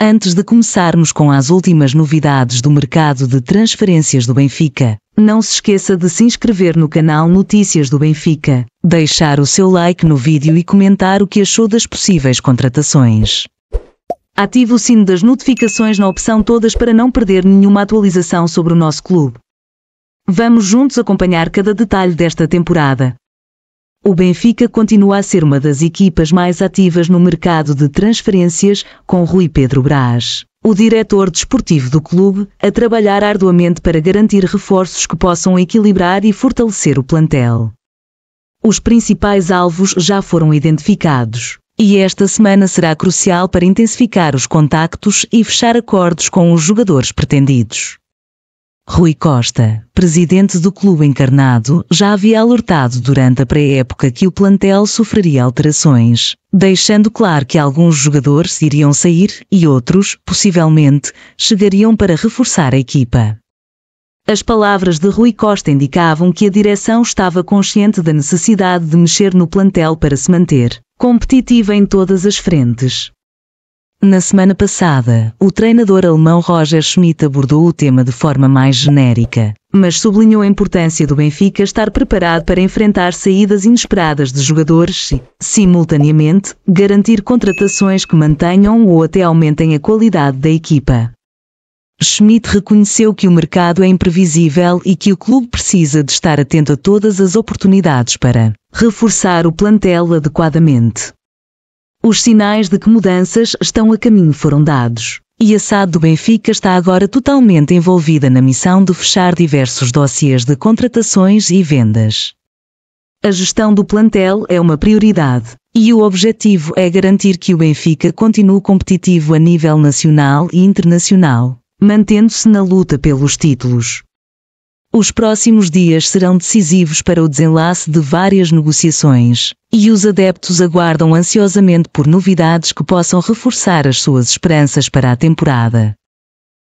Antes de começarmos com as últimas novidades do mercado de transferências do Benfica, não se esqueça de se inscrever no canal Notícias do Benfica, deixar o seu like no vídeo e comentar o que achou das possíveis contratações. Ative o sino das notificações na opção Todas para não perder nenhuma atualização sobre o nosso clube. Vamos juntos acompanhar cada detalhe desta temporada, o Benfica continua a ser uma das equipas mais ativas no mercado de transferências, com Rui Pedro Brás, o diretor desportivo do clube, a trabalhar arduamente para garantir reforços que possam equilibrar e fortalecer o plantel. Os principais alvos já foram identificados. E esta semana será crucial para intensificar os contactos e fechar acordos com os jogadores pretendidos. Rui Costa, presidente do clube encarnado, já havia alertado durante a pré-época que o plantel sofreria alterações, deixando claro que alguns jogadores iriam sair e outros, possivelmente, chegariam para reforçar a equipa. As palavras de Rui Costa indicavam que a direção estava consciente da necessidade de mexer no plantel para se manter competitiva em todas as frentes. Na semana passada, o treinador alemão Roger Schmidt abordou o tema de forma mais genérica, mas sublinhou a importância do Benfica estar preparado para enfrentar saídas inesperadas de jogadores e, simultaneamente, garantir contratações que mantenham ou até aumentem a qualidade da equipa. Schmidt reconheceu que o mercado é imprevisível e que o clube precisa de estar atento a todas as oportunidades para reforçar o plantel adequadamente. Os sinais de que mudanças estão a caminho foram dados, e a SAD do Benfica está agora totalmente envolvida na missão de fechar diversos dossiers de contratações e vendas. A gestão do plantel é uma prioridade, e o objetivo é garantir que o Benfica continue competitivo a nível nacional e internacional, mantendo-se na luta pelos títulos. Os próximos dias serão decisivos para o desenlace de várias negociações, e os adeptos aguardam ansiosamente por novidades que possam reforçar as suas esperanças para a temporada.